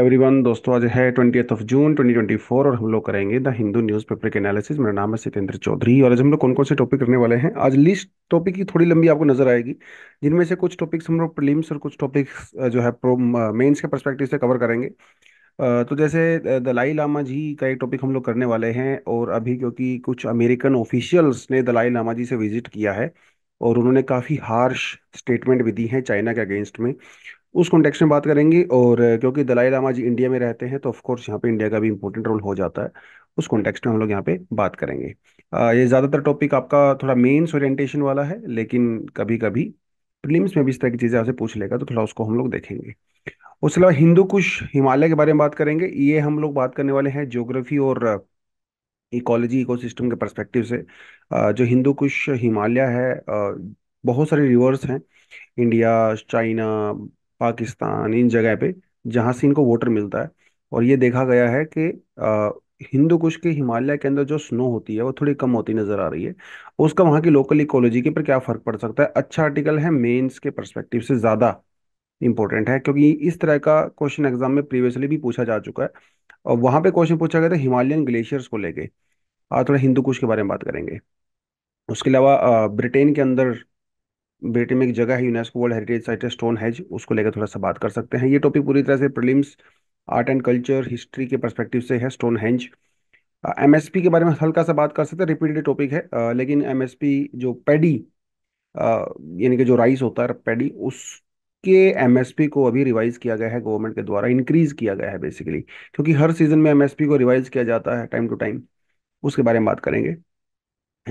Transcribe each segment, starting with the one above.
everyone दोस्तों आज है ट्वेंटी ऑफ जून 2024 और हम लोग करेंगे द हिंदू न्यूज़पेपर के एनालिसिस मेरा नाम है सितेंद्र चौधरी और आज हम लोग कौन कौन से टॉपिक करने वाले हैं आज लिस्ट टॉपिक की थोड़ी लंबी आपको नजर आएगी जिनमें से कुछ टॉपिक्स हम लोग प्रीलिम्स और कुछ टॉपिक्स जो है प्रो मेंस के परस्पेक्टिव से कवर करेंगे तो जैसे दलाई लामा जी का एक टॉपिक हम लोग करने वाले हैं और अभी क्योंकि कुछ अमेरिकन ऑफिशियल्स ने दलाई लामा जी से विजिट किया है और उन्होंने काफ़ी हार्श स्टेटमेंट भी दी हैं चाइना के अगेंस्ट में उस कॉन्टेक्स्ट में बात करेंगे और क्योंकि दलाई लामा जी इंडिया में रहते हैं तो ऑफकोर्स यहाँ पे इंडिया का भी इंपॉर्टेंट रोल हो जाता है उस कॉन्टेक्स्ट में हम लोग यहाँ पे बात करेंगे आ, ये ज़्यादातर टॉपिक आपका थोड़ा मेन्स ओरिएंटेशन वाला है लेकिन कभी कभी प्रीलिम्स में भी इस तरह की चीज़ें आपसे पूछ लेगा तो थोड़ा उसको हम लोग देखेंगे उसके अलावा हिंदू कुश हिमालय के बारे में बात करेंगे ये हम लोग बात करने वाले हैं ज्योग्राफी और इकोलॉजी इकोसिस्टम के परस्पेक्टिव से जो हिंदू कुश हिमालय है बहुत सारे रिवर्स हैं इंडिया चाइना पाकिस्तान इन जगह पे जहाँ से इनको वाटर मिलता है और ये देखा गया है कि हिंदू कुश के हिमालय के अंदर जो स्नो होती है वो थोड़ी कम होती नजर आ रही है उसका वहाँ की लोकल इकोलॉजी के पर क्या फर्क पड़ सकता है अच्छा आर्टिकल है मेन्स के परस्पेक्टिव से ज़्यादा इंपॉर्टेंट है क्योंकि इस तरह का क्वेश्चन एग्जाम में प्रीवियसली भी पूछा जा चुका है और वहाँ पे क्वेश्चन पूछा गया था हिमालयन ग्लेशियर्स को लेके आज थोड़ा हिंदू कुश के बारे में बात करेंगे उसके अलावा ब्रिटेन के अंदर ब्रिटेन में एक जगह है यूनेस्को वर्ल्ड हेरिटेज साइट है स्टोन हेज उसको लेकर थोड़ा सा बात कर सकते हैं ये टॉपिक पूरी तरह से prelims art and culture history के परस्पेक्टिव से है Stonehenge M S P के बारे में हल्का सा बात कर सकते हैं रिपीटेड टॉपिक है आ, लेकिन एम एस पी जो पैडी यानी कि जो राइस होता है पैडी उसके एम एस पी को अभी रिवाइज किया गया है गवर्नमेंट के द्वारा इंक्रीज किया गया है बेसिकली क्योंकि हर सीजन में एम एस पी को रिवाइज किया जाता है टाइम टू टाइम उसके बारे में बात करेंगे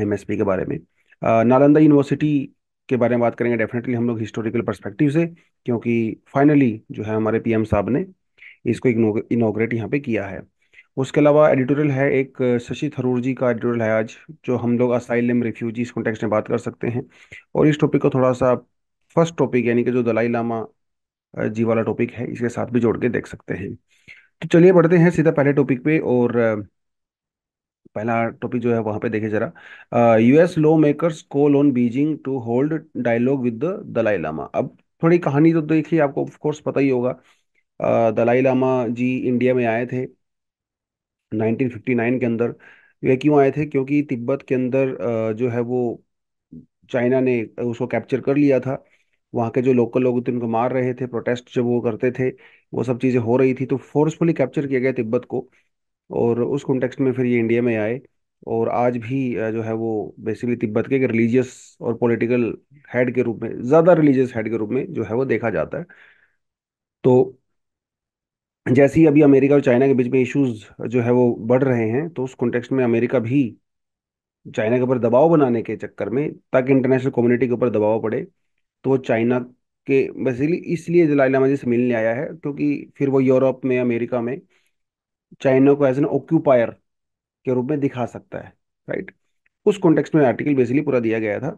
एम एस पी के बारे में नालंदा यूनिवर्सिटी के बारे में बात करेंगे डेफिनेटली हम लोग हिस्टोरिकल परस्पेक्टिव से क्योंकि फाइनली जो है हमारे पीएम साहब ने इसको इनोग्रेट यहाँ पे किया है उसके अलावा एडिटोरियल है एक शशि थरूर जी का एडिटोरियल है आज जो हम लोग असाइलम इस कॉन्टेक्स्ट में बात कर सकते हैं और इस टॉपिक को थोड़ा सा फर्स्ट टॉपिक यानी कि जो दलाई लामा जी वाला टॉपिक है इसके साथ भी जोड़ के देख सकते हैं तो चलिए बढ़ते हैं सीधा पहले टॉपिक पे और पहला टॉपिक जो है वहां पे देखिए जरा US lawmakers call on Beijing to hold dialogue with the Dalai Lama अब थोड़ी कहानी तो देखिए आपको ऑफ कोर्स पता ही होगा दलाई लामा जी इंडिया में आए थे 1959 के अंदर वे क्यों आए थे क्योंकि तिब्बत के अंदर जो है वो चाइना ने उसको कैप्चर कर लिया था वहाँ के जो लोकल लोग थे उनको मार रहे थे प्रोटेस्ट जब वो करते थे वो सब चीज़ें हो रही थी तो फोर्सफुली कैप्चर किया गया तिब्बत को और उस कॉन्टेक्स्ट में फिर ये इंडिया में आए और आज भी जो है वो बेसिकली तिब्बत के एक रिलीजियस और पॉलिटिकल हेड के रूप में ज़्यादा रिलीजियस हेड के रूप में जो है वो देखा जाता है तो जैसे ही अभी अमेरिका और चाइना के बीच में इश्यूज जो है वो बढ़ रहे हैं तो उस कॉन्टेक्स्ट में अमेरिका भी चाइना के ऊपर दबाव बनाने के चक्कर में ताकि इंटरनेशनल कम्युनिटी के ऊपर दबाव पड़े तो चाइना के बेसिकली इसलिए जलाइला लामा जी से मिलने आया है क्योंकि फिर वो यूरोप में अमेरिका में चाइना को एज एन ऑक्यूपायर के रूप में दिखा सकता है राइट उस कॉन्टेक्स्ट में आर्टिकल बेसिकली पूरा दिया गया था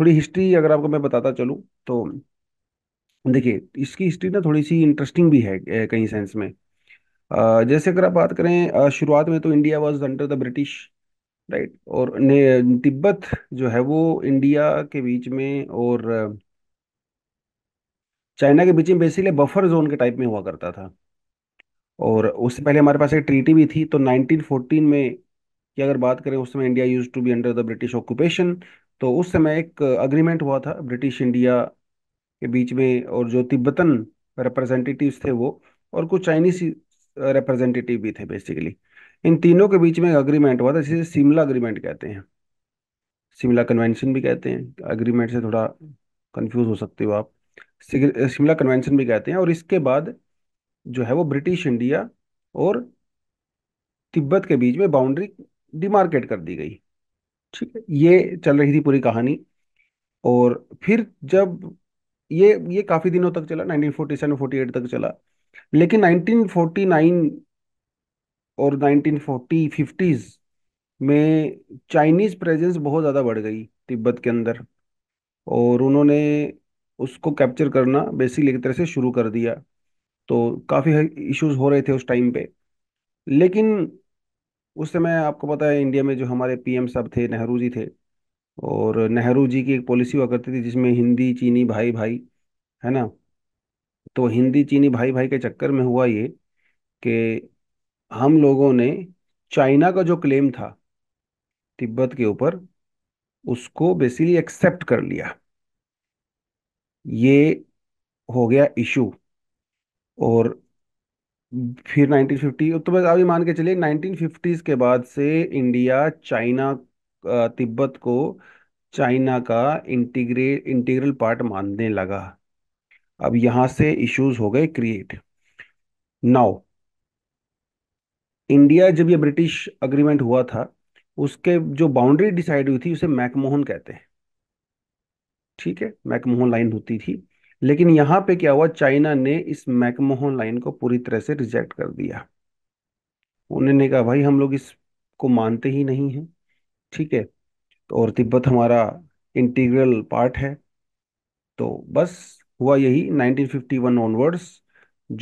थोड़ी हिस्ट्री अगर आपको मैं बताता चलूँ तो देखिए इसकी हिस्ट्री ना थोड़ी सी इंटरेस्टिंग भी है कहीं सेंस में जैसे अगर आप बात करें शुरुआत में तो India was under the British right और तिब्बत जो है वो इंडिया के बीच में और चाइना के बीच में बेसिकली बफर जोन के टाइप में हुआ करता था और उससे पहले हमारे पास एक ट्रीटी भी थी तो 1914 में की अगर बात करें उस समय India used to be under the British occupation तो उस समय एक अग्रीमेंट हुआ था ब्रिटिश इंडिया के बीच में और जो तिब्बतन रिप्रेजेंटेटिव थे वो और कुछ चाइनीस रिप्रेजेंटेटिव भी थे बेसिकली इन तीनों के बीच में एक अग्रीमेंट हुआ था जिसे शिमला अग्रीमेंट कहते हैं शिमला कन्वेंशन भी कहते हैं अग्रीमेंट से थोड़ा कंफ्यूज हो सकते हो आप शिमला कन्वेंशन भी कहते हैं और इसके बाद जो है वो ब्रिटिश इंडिया और तिब्बत के बीच में बाउंड्री डिमार्केट कर दी गई ठीक है ये चल रही थी पूरी कहानी और फिर जब ये ये काफ़ी दिनों तक चला 1947 48 तक चला लेकिन 1949 और 1940 50s में चाइनीज़ प्रेजेंस बहुत ज़्यादा बढ़ गई तिब्बत के अंदर और उन्होंने उसको कैप्चर करना बेसिकली एक तरह से शुरू कर दिया तो काफ़ी इश्यूज हो रहे थे उस टाइम पे लेकिन उस समय आपको पता है इंडिया में जो हमारे पीएम साहब थे नेहरू जी थे और नेहरू जी की एक पॉलिसी हुआ करती थी जिसमें हिंदी चीनी भाई भाई है ना तो हिंदी चीनी भाई भाई के चक्कर में हुआ ये कि हम लोगों ने चाइना का जो क्लेम था तिब्बत के ऊपर उसको बेसिकली एक्सेप्ट कर लिया ये हो गया इशू और फिर 1950 तो बस अभी मान के चलिए 1950s के बाद से इंडिया चाइना तिब्बत को चाइना का इंटीग्रे इंटीग्रल पार्ट मानने लगा अब यहां से इश्यूज हो गए क्रिएट नाउ इंडिया जब ये ब्रिटिश अग्रीमेंट हुआ था उसके जो बाउंड्री डिसाइड हुई थी उसे मैकमोहन कहते हैं ठीक है मैकमोहन लाइन होती थी लेकिन यहां पे क्या हुआ चाइना ने इस मैकमोहन लाइन को पूरी तरह से रिजेक्ट कर दिया उन्होंने कहा भाई हम लोग इसको मानते ही नहीं हैं ठीक है तो और तिब्बत हमारा इंटीग्रल पार्ट है तो बस हुआ यही 1951 ऑनवर्ड्स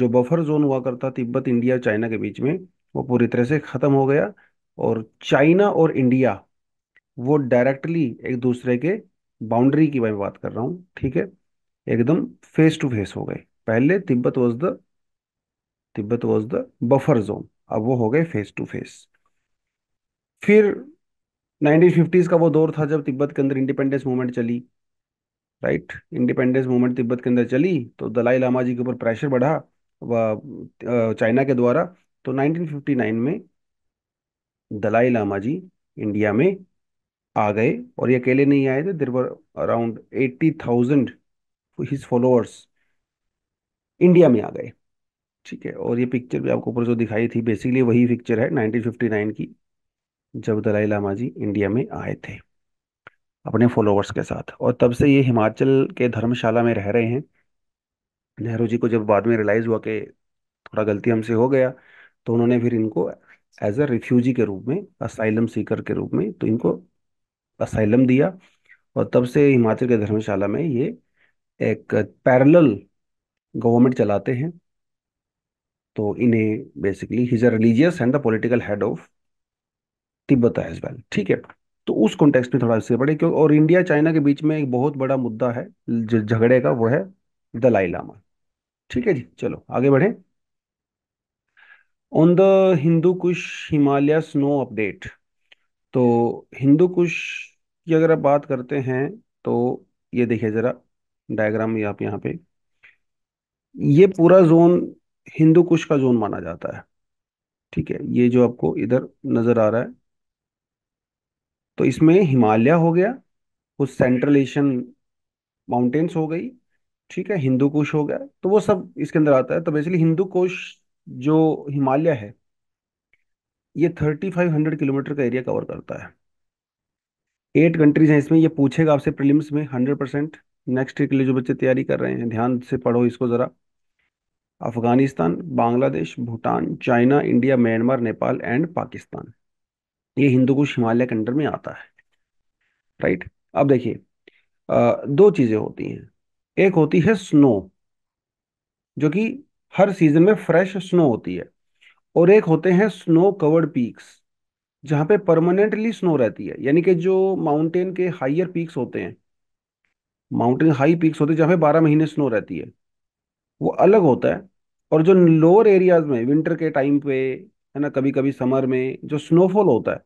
जो बफर जोन हुआ करता तिब्बत इंडिया चाइना के बीच में वो पूरी तरह से ख़त्म हो गया और चाइना और इंडिया वो डायरेक्टली एक दूसरे के बाउंड्री की मैं बात कर रहा हूँ ठीक है एकदम फेस टू फेस हो गए पहले Tibet was the Tibet was the buffer zone अब वो हो गए फेस टू फेस फिर 1950s का वो दौर था जब तिब्बत के अंदर इंडिपेंडेंस मूवमेंट चली राइट इंडिपेंडेंस मूवमेंट तिब्बत के अंदर चली तो दलाई लामा जी के ऊपर प्रेशर बढ़ा चाइना के द्वारा तो 1959 में दलाई लामा जी इंडिया में आ गए और ये अकेले नहीं आए थे there were around eighty thousand his followers India में आ गए ठीक है और ये पिक्चर भी आपको ऊपर जो दिखाई थी बेसिकली वही पिक्चर है 1959 की जब दलाई लामा जी इंडिया में आए थे अपने फॉलोअर्स के साथ और तब से ये हिमाचल के धर्मशाला में रह रहे हैं नेहरू जी को जब बाद में रियलाइज़ हुआ कि थोड़ा गलती हमसे हो गया तो उन्होंने फिर इनको एज अ रिफ्यूजी के रूप में असाइलम सीकर के रूप में तो इनको असाइलम दिया और तब से हिमाचल के धर्मशाला में ये एक पैरेलल गवर्नमेंट चलाते हैं तो इन्हें basically his a religious and the political head of Tibet as well ठीक है तो उस कॉन्टेक्स्ट में थोड़ा इससे बड़े क्यों और इंडिया चाइना के बीच में एक बहुत बड़ा मुद्दा है झगड़े का वो है दलाई लामा ठीक है जी चलो आगे बढ़े on the Hindu Kush Himalaya snow update तो हिंदू कुश की अगर आप बात करते हैं तो ये देखिए ज़रा डायग्राम में आप यहाँ पे ये पूरा जोन हिंदू कुश का जोन माना जाता है ठीक है ये जो आपको इधर नजर आ रहा है तो इसमें हिमालय हो गया कुछ सेंट्रल एशियन माउंटेन्स हो गई ठीक है हिंदू कुश हो गया तो वो सब इसके अंदर आता है तो बेसिकली हिंदू कोश जो हिमालय है ये 3500 किलोमीटर का एरिया कवर करता है एट कंट्रीज हैं इसमें ये पूछेगा आपसे प्रीलिम्स में 100 परसेंट नेक्स्ट ईयर के लिए जो बच्चे तैयारी कर रहे हैं ध्यान से पढ़ो इसको ज़रा Afghanistan Bangladesh Bhutan China India Myanmar Nepal and Pakistan ये हिंदू कुश हिमालय के अंडर में आता है राइट अब देखिए दो चीज़ें होती हैं एक होती है स्नो जो कि हर सीजन में फ्रेश स्नो होती है और एक होते हैं स्नो कवर्ड पीक्स जहाँ पे परमानेंटली स्नो रहती है यानी कि जो माउंटेन के हाइयर पीक्स होते हैं माउंटेन हाई पीक्स होते हैं जहाँ पे बारह महीने स्नो रहती है वो अलग होता है और जो लोअर एरियाज में विंटर के टाइम पे है ना कभी कभी समर में जो स्नोफॉल होता है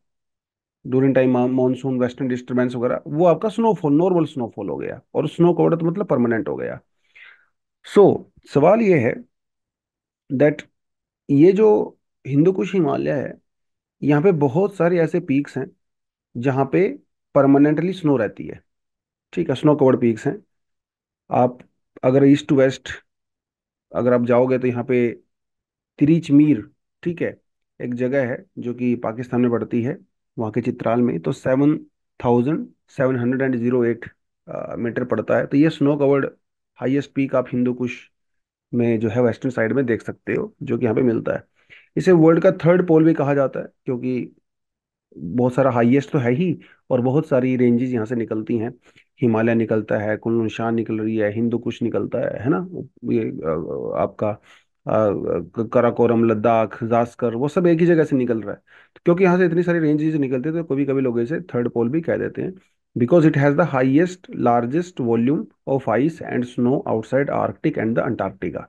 during time monsoon western disturbance वगैरह वो आपका स्नोफॉल नॉर्मल स्नोफॉल हो गया और स्नो कवर्ड तो मतलब परमानेंट हो गया सो so, सवाल ये है दैट ये जो हिंदू कुश हिमालय है यहाँ पे बहुत सारे ऐसे पीक्स हैं जहाँ पे परमानेंटली स्नो रहती है ठीक है स्नो कवर्ड पीक्स हैं आप अगर ईस्ट टू वेस्ट अगर आप जाओगे तो यहाँ पे तिरिच मीर ठीक है एक जगह है जो कि पाकिस्तान में पड़ती है वहाँ के चित्राल में तो seven thousand seven hundred and zero eight metre पड़ता है तो ये स्नो कवर्ड हाईएस्ट पीक आप हिंदू कुश में जो है वेस्टर्न साइड में देख सकते हो जो कि यहाँ पे मिलता है इसे वर्ल्ड का थर्ड पोल भी कहा जाता है क्योंकि बहुत सारा हाईएस्ट तो है ही और बहुत सारी रेंजेस यहाँ से निकलती हैं हिमालय निकलता है कुल निशान निकल रही है हिंदू कुश निकलता है है ना ये आपका कराकोरम लद्दाख जास्कर वो सब एक ही जगह से निकल रहा है तो क्योंकि यहाँ से इतनी सारी रेंजेस निकलती है तो कभी कभी लोग इसे थर्ड पोल भी कह देते हैं because it has the highest largest volume of ice and snow outside Arctic and the Antarctica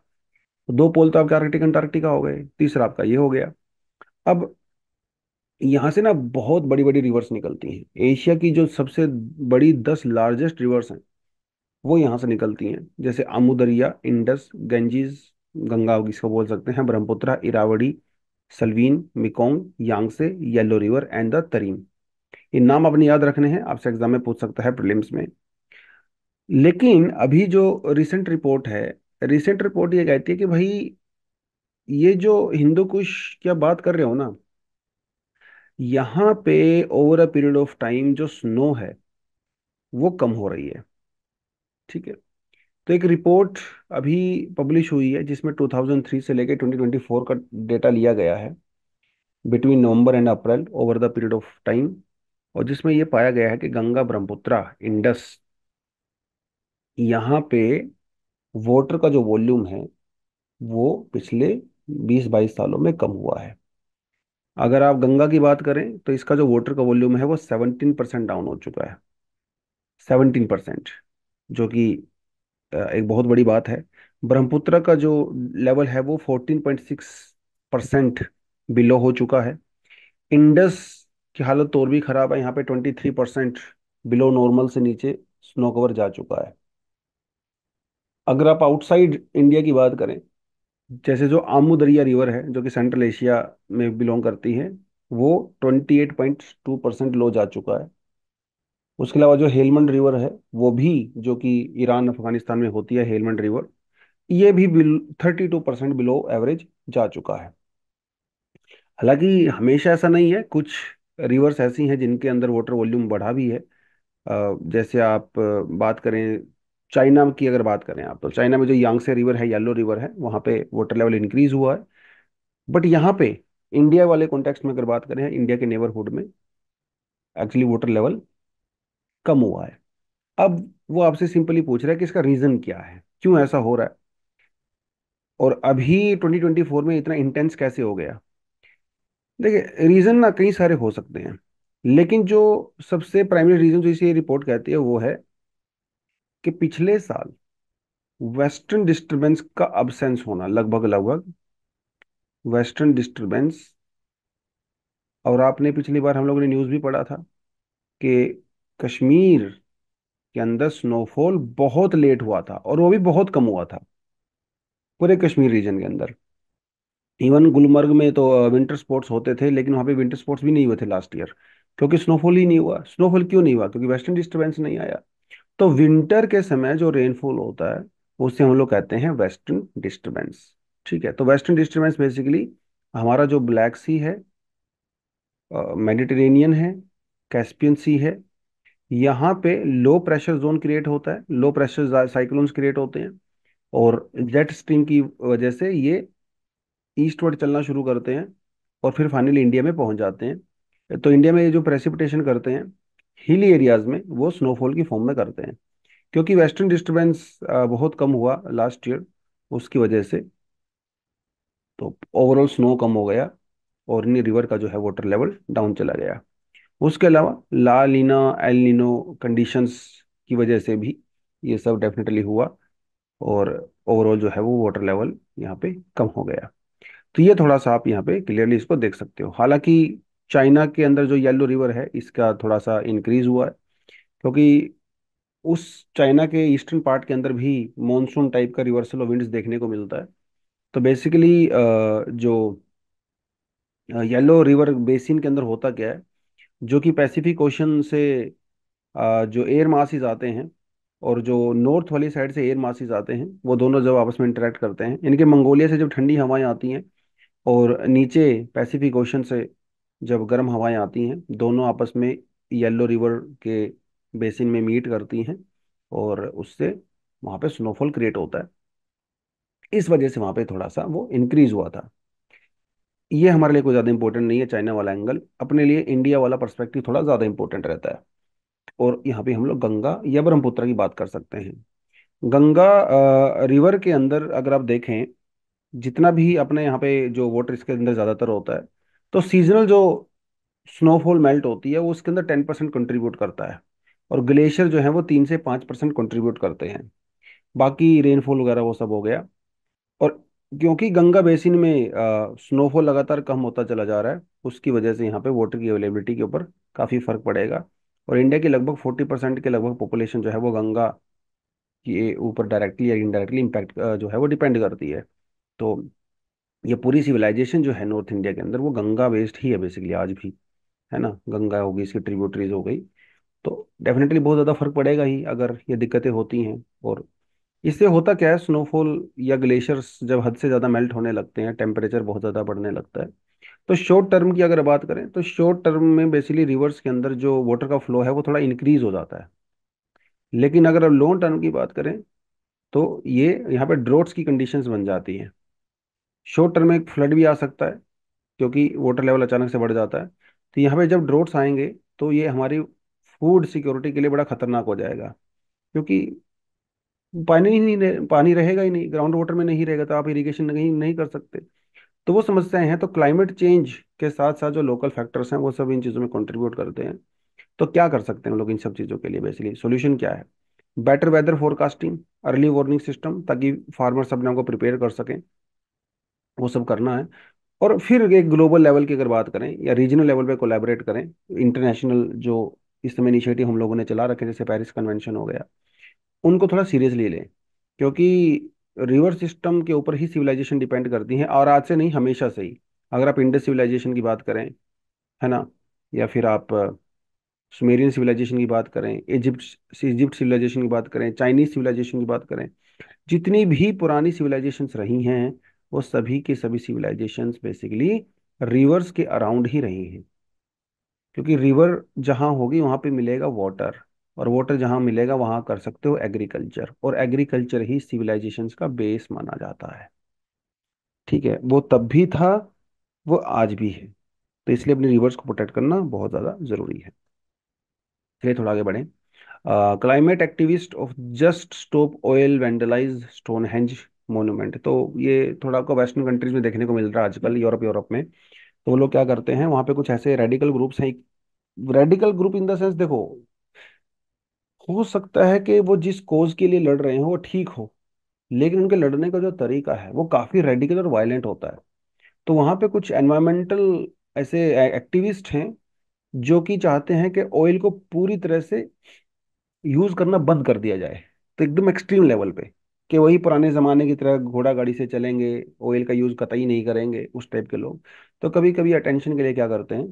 दो पोल तो आपके आर्कटिक अंटार्कटिका हो गए तीसरा आपका ये हो गया अब यहाँ से ना बहुत बड़ी बड़ी रिवर्स निकलती हैं एशिया की जो सबसे बड़ी दस लार्जेस्ट रिवर्स हैं वो यहाँ से निकलती हैं जैसे आमुदरिया इंडस गंजीज गंगा जिसको बोल सकते हैं Brahmaputra Irrawaddy Salween Mekong Yangtze Yellow River and the Tarim ये नाम आपने याद रखने हैं आपसे एग्जाम में पूछ सकता है प्रिलिम्स में लेकिन अभी जो रिसेंट रिपोर्ट है रिसेंट रिपोर्ट ये कहती है कि भाई ये जो हिंदू कुश क्या बात कर रहे हो ना यहाँ पे over a period of time जो स्नो है वो कम हो रही है ठीक है तो एक रिपोर्ट अभी पब्लिश हुई है जिसमें 2003 से लेकर 2024 का डेटा लिया गया है between November and April over the period of time और जिसमें यह पाया गया है कि गंगा ब्रह्मपुत्रा इंडस यहाँ पे वाटर का जो वॉल्यूम है वो पिछले 20-22 सालों में कम हुआ है अगर आप गंगा की बात करें तो इसका जो वोटर का वॉल्यूम है वो सेवनटीन परसेंट डाउन हो चुका है सेवनटीन परसेंट जो कि एक बहुत बड़ी बात है ब्रह्मपुत्र का जो लेवल है वो fourteen point six percent below हो चुका है इंडस की हालत और भी ख़राब है यहाँ पे twenty three percent below normal से नीचे स्नो कवर जा चुका है अगर आप आउटसाइड इंडिया की बात करें जैसे जो आमू दरिया रिवर है जो कि सेंट्रल एशिया में बिलोंग करती है वो 28.2 परसेंट लो जा चुका है उसके अलावा जो हेलमंड रिवर है वो भी जो कि ईरान अफगानिस्तान में होती है हेलमंड रिवर ये भी thirty two percent below average जा चुका है हालांकि हमेशा ऐसा नहीं है कुछ रिवर्स ऐसी हैं जिनके अंदर वाटर वॉल्यूम बढ़ा भी है जैसे आप बात करें चाइना की अगर बात करें आप तो चाइना में जो यांगसे रिवर है येलो रिवर है वहां पे वाटर लेवल इंक्रीज हुआ है बट यहाँ पे इंडिया वाले कॉन्टेक्स्ट में अगर बात करें इंडिया के नेबरहुड में एक्चुअली वाटर लेवल कम हुआ है अब वो आपसे सिंपली पूछ रहा है कि इसका रीज़न क्या है क्यों ऐसा हो रहा है और अभी 2024 में इतना इंटेंस कैसे हो गया देखिए रीज़न ना कई सारे हो सकते हैं लेकिन जो सबसे प्राइमरी रीज़न जो इसे रिपोर्ट कहती है वो है कि पिछले साल वेस्टर्न डिस्टरबेंस का अबसेंस होना लगभग लगभग वेस्टर्न डिस्टरबेंस और आपने पिछली बार हम लोगों ने न्यूज़ भी पढ़ा था कि कश्मीर के अंदर स्नोफॉल बहुत लेट हुआ था और वो भी बहुत कम हुआ था पूरे कश्मीर रीजन के अंदर इवन गुलमर्ग में तो विंटर स्पोर्ट्स होते थे लेकिन वहां पे विंटर स्पोर्ट्स भी नहीं हुए थे लास्ट ईयर क्योंकि स्नोफॉल ही नहीं हुआ स्नोफॉल क्यों नहीं हुआ क्योंकि वेस्टर्न डिस्टर्बेंस नहीं आया तो विंटर के समय जो रेनफॉल होता है उसे हम लोग कहते हैं वेस्टर्न डिस्टर्बेंस ठीक है तो वेस्टर्न डिस्टर्बेंस बेसिकली हमारा जो ब्लैक सी है मेडिटेरेनियन है कैस्पियन सी है यहाँ पे लो प्रेशर जोन क्रिएट होता है लो प्रेशर साइक्लोन्स क्रिएट होते हैं और जेट स्ट्रीम की वजह से ये ईस्टवर्ड चलना शुरू करते हैं और फिर फाइनली इंडिया में पहुंच जाते हैं तो इंडिया में ये जो प्रेसिपिटेशन करते हैं हिली एरियाज में वो स्नोफॉल की फॉर्म में करते हैं क्योंकि वेस्टर्न डिस्टर्बेंस बहुत कम हुआ लास्ट ईयर उसकी वजह से तो ओवरऑल स्नो कम हो गया और इन रिवर का जो है वाटर लेवल डाउन चला गया उसके अलावा La Nina El Nino conditions की वजह से भी ये सब डेफिनेटली हुआ और ओवरऑल जो है वो वाटर लेवल यहाँ पे कम हो गया तो ये थोड़ा सा आप यहाँ पे क्लियरली इसको देख सकते हो हालांकि चाइना के अंदर जो येलो रिवर है इसका थोड़ा सा इंक्रीज हुआ है क्योंकि उस चाइना के ईस्टर्न पार्ट के अंदर भी मॉनसून टाइप का रिवर्सल ऑफ विंड्स देखने को मिलता है तो बेसिकली जो येलो रिवर बेसिन के अंदर होता क्या है जो कि पैसिफिक ओशन से जो एयर मासिस आते हैं और जो नॉर्थ वाली साइड से एयर मासिस आते हैं वो दोनों जब आपस में इंटरेक्ट करते हैं इनके मंगोलिया से जब ठंडी हवाएं आती हैं और नीचे पैसिफिक ओशन से जब गर्म हवाएं आती हैं दोनों आपस में येलो रिवर के बेसिन में मीट करती हैं और उससे वहाँ पे स्नोफॉल क्रिएट होता है इस वजह से वहाँ पे थोड़ा सा वो इंक्रीज हुआ था ये हमारे लिए कोई ज़्यादा इंपॉर्टेंट नहीं है चाइना वाला एंगल अपने लिए इंडिया वाला पर्सपेक्टिव थोड़ा ज़्यादा इंपॉर्टेंट रहता है और यहाँ पे हम लोग गंगा या ब्रह्मपुत्र की बात कर सकते हैं गंगा रिवर के अंदर अगर आप देखें जितना भी अपने यहाँ पे जो वाटर इसके अंदर ज़्यादातर होता है तो सीजनल जो स्नोफॉल मेल्ट होती है वो उसके अंदर टेन परसेंट कंट्रीब्यूट करता है और ग्लेशियर जो है वो तीन से पाँच परसेंट कंट्रीब्यूट करते हैं बाकी रेनफॉल वगैरह वो सब हो गया और क्योंकि गंगा बेसिन में स्नोफॉल लगातार कम होता चला जा रहा है उसकी वजह से यहाँ पे वाटर की अवेलेबिलिटी के ऊपर काफ़ी फर्क पड़ेगा और इंडिया की लगभग फोर्टी परसेंट के लगभग पॉपुलेशन जो है वो गंगा के ऊपर डायरेक्टली या इनडायरेक्टली इम्पैक्ट जो है वो डिपेंड करती है तो ये पूरी सिविलाइजेशन जो है नॉर्थ इंडिया के अंदर वो गंगा बेस्ड ही है बेसिकली आज भी है ना गंगा होगी इसकी ट्रिब्यूटरीज हो गई तो डेफिनेटली बहुत ज़्यादा फर्क पड़ेगा ही अगर ये दिक्कतें होती हैं और इससे होता क्या है स्नोफॉल या ग्लेशियर्स जब हद से ज़्यादा मेल्ट होने लगते हैं टेम्परेचर बहुत ज़्यादा बढ़ने लगता है तो शॉर्ट टर्म की अगर बात करें तो शॉर्ट टर्म में बेसिकली रिवर्स के अंदर जो वाटर का फ्लो है वो थोड़ा इंक्रीज हो जाता है लेकिन अगर अब लॉन्ग टर्म की बात करें तो ये यहाँ पे ड्रोट्स की कंडीशंस बन जाती हैं शॉर्ट टर्म में एक फ्लड भी आ सकता है क्योंकि वाटर लेवल अचानक से बढ़ जाता है तो यहाँ पे जब ड्रोट्स आएंगे तो ये हमारी फूड सिक्योरिटी के लिए बड़ा खतरनाक हो जाएगा क्योंकि पानी ही नहीं पानी रहेगा ही नहीं ग्राउंड वाटर में नहीं रहेगा तो आप इरीगेशन नहीं, नहीं कर सकते तो वो समस्याएं हैं तो क्लाइमेट चेंज के साथ साथ जो लोकल फैक्टर्स हैं वो सब इन चीज़ों में कंट्रीब्यूट करते हैं तो क्या कर सकते हैं लोग इन सब चीज़ों के लिए बेसिकली सोल्यूशन क्या है better weather forecasting early warning system ताकि फार्मर्स अपने आप को प्रिपेयर कर सकें वो सब करना है और फिर एक ग्लोबल लेवल की अगर बात करें या रीजनल लेवल पे कोलैबोरेट करें इंटरनेशनल जो इस समय इनिशिएटिव हम लोगों ने चला रखे जैसे पेरिस कन्वेंशन हो गया उनको थोड़ा सीरियसली लें क्योंकि रिवर सिस्टम के ऊपर ही सिविलाइजेशन डिपेंड करती है और आज से नहीं हमेशा से ही अगर आप इंडस सिविलाइजेशन की बात करें है ना या फिर आप सुमेरियन सिविलाइजेशन की बात करें इजिप्ट इजिप्ट सिविलाइजेशन की बात करें चाइनीज सिविलाइजेशन की बात करें जितनी भी पुरानी सिविलाइजेशंस रही हैं वो सभी की सभी सिविलाइजेशंस बेसिकली रिवर्स के अराउंड ही रही हैं क्योंकि रिवर जहाँ होगी वहाँ पे मिलेगा वाटर और वाटर जहाँ मिलेगा वहाँ कर सकते हो एग्रीकल्चर और एग्रीकल्चर ही सिविलाइजेशन का बेस माना जाता है ठीक है वो तब भी था वो आज भी है तो इसलिए अपने रिवर्स को प्रोटेक्ट करना बहुत ज़्यादा ज़रूरी है चलिए थोड़ा आगे बढ़ें climate activist of Just Stop Oil vandalise Stonehenge monument तो ये थोड़ा आपको वेस्टर्न कंट्रीज में देखने को मिल रहा है आजकल यूरोप यूरोप में तो वो लोग क्या करते हैं वहां पे कुछ ऐसे रेडिकल ग्रुप्स हैं radical group in the sense देखो हो सकता है कि वो जिस कोज के लिए लड़ रहे हैं वो ठीक हो लेकिन उनके लड़ने का जो तरीका है वो काफ़ी रेडिकल और वायलेंट होता है तो वहां पे कुछ एनवायरमेंटल ऐसे एक्टिविस्ट हैं जो कि चाहते हैं कि ऑयल को पूरी तरह से यूज़ करना बंद कर दिया जाए तो एकदम एक्सट्रीम लेवल पे कि वही पुराने ज़माने की तरह घोड़ा गाड़ी से चलेंगे ऑयल का यूज़ कतई नहीं करेंगे उस टाइप के लोग तो कभी कभी अटेंशन के लिए क्या करते हैं